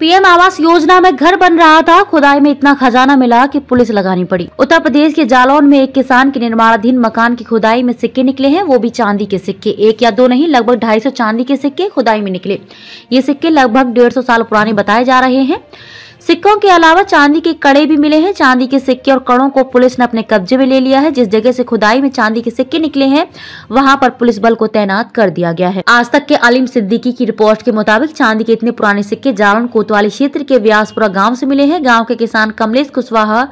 PM आवास योजना में घर बन रहा था खुदाई में इतना खजाना मिला कि पुलिस लगानी पड़ी उत्तर प्रदेश के जालौन में एक किसान के निर्माणाधीन मकान की खुदाई में सिक्के निकले हैं वो भी चांदी के सिक्के एक या दो नहीं लगभग ढाई चांदी के सिक्के खुदाई में निकले ये सिक्के लगभग डेढ़ साल पुराने बताए जा रहे हैं सिक्कों के अलावा चांदी के कड़े भी मिले हैं चांदी के सिक्के और कड़ों को पुलिस ने अपने कब्जे में ले लिया है जिस जगह से खुदाई में चांदी के सिक्के निकले हैं वहां पर पुलिस बल को तैनात कर दिया गया है आज तक के अलीम सिद्दीकी की रिपोर्ट के मुताबिक चांदी के इतने पुराने सिक्के जावन कोतवाली क्षेत्र के व्यासपुरा गाँव ऐसी मिले हैं गाँव के किसान कमलेश कुशवाहा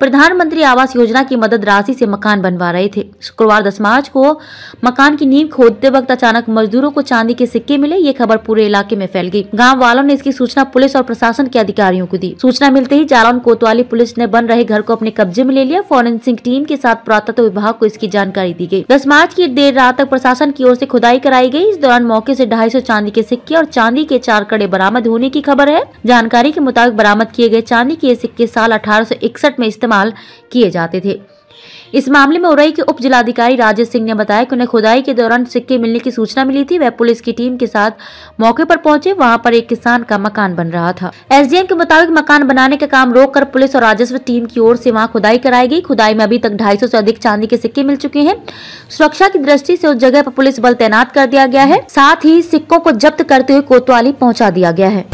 प्रधानमंत्री आवास योजना की मदद राशि ऐसी मकान बनवा रहे थे शुक्रवार दस मार्च को मकान की नींव खोदते वक्त अचानक मजदूरों को चांदी के सिक्के मिले ये खबर पूरे इलाके में फैल गई गाँव वालों ने इसकी सूचना पुलिस और प्रशासन के अधिकारियों को दी सूचना मिलते ही जालौन कोतवाली पुलिस ने बन रहे घर को अपने कब्जे में ले लिया फॉरेंसिक टीम के साथ पुरातत्व विभाग को इसकी जानकारी दी गयी दस मार्च की देर रात तक प्रशासन की ओर ऐसी खुदाई कराई गयी इस दौरान मौके ऐसी ढाई चांदी के सिक्के और चांदी के चार कड़े बरामद होने की खबर है जानकारी के मुताबिक बरामद किए गए चांदी के सिक्के साल अठारह में इस्तेमाल किए जाते थे इस मामले में उरई के उप जिलाधिकारी राजेश सिंह ने बताया कि उन्हें खुदाई के दौरान सिक्के मिलने की सूचना मिली थी वह पुलिस की टीम के साथ मौके पर पहुंचे वहां पर एक किसान का मकान बन रहा था एसडीएम के मुताबिक मकान बनाने का काम रोक कर पुलिस और राजस्व टीम की ओर से वहां खुदाई कराई गई खुदाई में अभी तक ढाई सौ अधिक चांदी के सिक्के मिल चुके हैं सुरक्षा की दृष्टि से उस जगह पर पुलिस बल तैनात कर दिया गया है साथ ही सिक्कों को जब्त करते हुए कोतवाली पहुँचा दिया गया है